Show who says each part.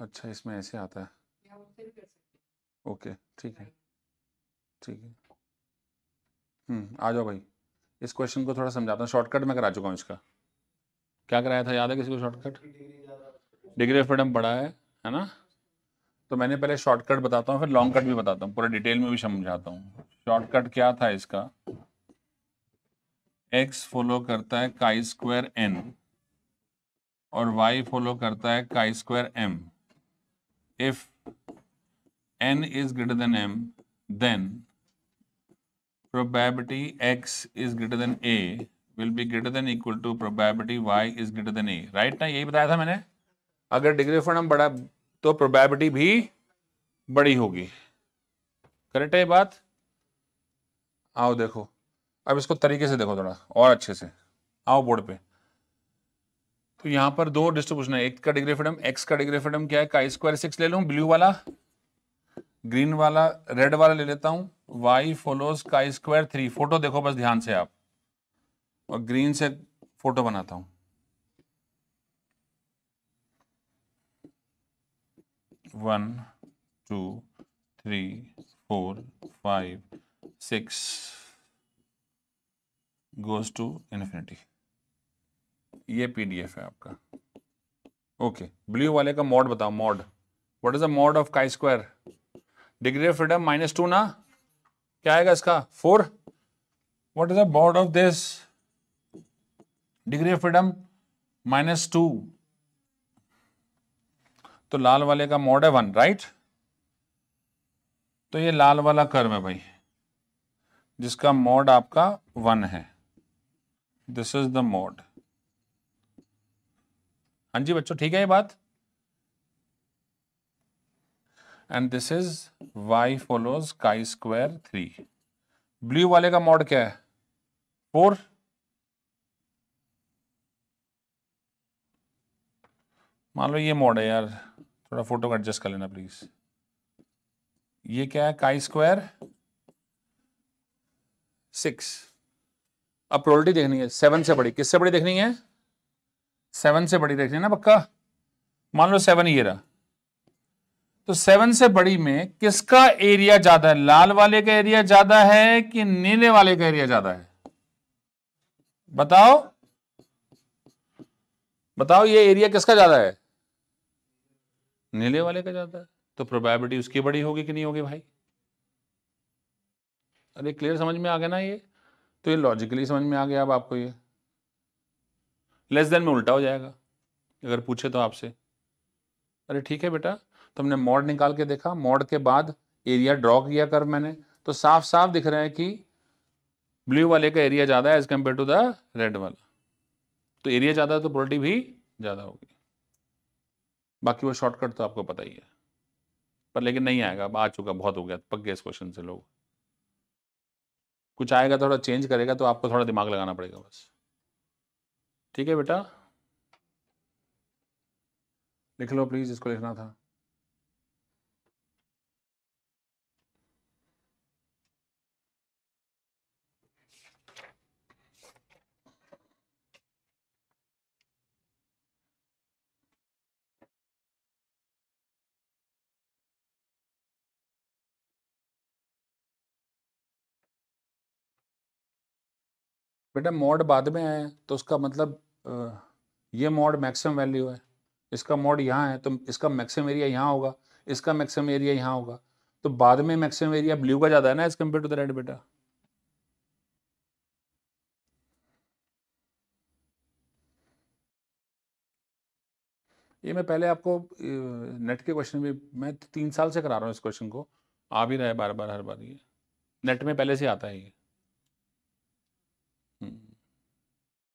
Speaker 1: अच्छा इसमें ऐसे आता है ओके ठीक है ठीक है हम्म, आ जाओ भाई इस क्वेश्चन को थोड़ा समझाता हूँ शॉर्टकट में करा चुका हूँ इसका क्या कराया था याद है किसी को शॉर्टकट डिग्री ऑफ फ्रीडम पढ़ा है है ना तो मैंने पहले शॉर्टकट बताता हूँ फिर लॉन्ग कट भी बताता हूँ पूरा डिटेल में भी समझाता हूँ शॉर्टकट क्या था इसका एक्स फॉलो करता है काई स्क्वायर एन और वाई फॉलो करता है chi square M if n is greater than m, then probability x is greater than a will be greater than equal to probability y is greater than a. Right na यही bataya tha maine agar degree of freedom bada to probability bhi badi hogi correct hai baat बात आओ देखो अब इसको तरीके से देखो थोड़ा और अच्छे से आओ बोर्ड पे तो यहां पर दो डिस्ट्रीब्यूशन है एक का डिग्री फ्रीडम एक्स का डिग्री फ्रीडम क्या है काई स्क्वायर सिक्स ले लू ब्लू वाला ग्रीन वाला रेड वाला ले लेता हूं वाई फॉलोज का स्क्वायर थ्री फोटो देखो बस ध्यान से आप और ग्रीन से फोटो बनाता हूं one two three four five six goes to infinity ये पीडीएफ है आपका ओके okay. ब्लू वाले का मॉड बताओ mod what is the mod of chi square degree of freedom minus two ना क्या आएगा इसका four what is the mod of this degree of freedom minus two तो लाल वाले का मॉड है वन राइट तो ये लाल वाला कर्म है भाई जिसका मॉड आपका वन है दिस इज द मॉड हाँ जी बच्चों ठीक है ये बात and this is Y follows chi square three blue वाले का मॉड क्या है फोर मान लो ये मॉड है यार थोड़ा फोटो का एडजस्ट कर लेना प्लीज ये क्या है काई स्क्वायर सिक्स अब प्रोलिटी देखनी है सेवन से बड़ी किससे बड़ी देखनी है सेवन से बड़ी देख रही ना पक्का मान लो सेवन ये रहा तो सेवन से बड़ी में किसका एरिया ज्यादा है लाल वाले का एरिया ज्यादा है कि नीले वाले का एरिया ज्यादा है बताओ बताओ ये एरिया किसका ज्यादा है नीले वाले का ज्यादा है तो प्रोबेबिलिटी उसकी बड़ी होगी कि नहीं होगी भाई अरे क्लियर समझ में आ गया ना ये तो ये लॉजिकली समझ में आ गया अब आपको ये लेस देन में उल्टा हो जाएगा अगर पूछे तो आपसे अरे ठीक है बेटा तुमने मॉड निकाल के देखा मॉड के बाद एरिया ड्रॉ किया कर मैंने तो साफ साफ दिख रहा है कि ब्लू वाले का एरिया ज़्यादा है as compare to the red वाला तो एरिया ज़्यादा है तो प्रोलिटी भी ज़्यादा होगी बाकी वो शॉर्टकट तो आपको पता ही है पर लेकिन नहीं आएगा अब आ चुका बहुत हो गया पक गया इस क्वेश्चन से लोग कुछ आएगा थोड़ा चेंज करेगा तो आपको थोड़ा दिमाग लगाना पड़ेगा बस ठीक है बेटा लिख लो प्लीज इसको लिखना था बेटा मॉड बाद में आए तो उसका मतलब ये मॉड मैक्सिमम वैल्यू है इसका मॉड यहाँ है तो इसका मैक्सिमम एरिया यहाँ होगा इसका मैक्सिमम एरिया यहाँ होगा तो बाद में मैक्सिमम एरिया ब्लू का ज़्यादा है ना as compare to the red बेटा ये मैं पहले आपको नेट के क्वेश्चन भी मैं तीन साल से करा रहा हूँ इस क्वेश्चन को आ भी रहा है बार बार हर बार ये नेट में पहले से आता है ये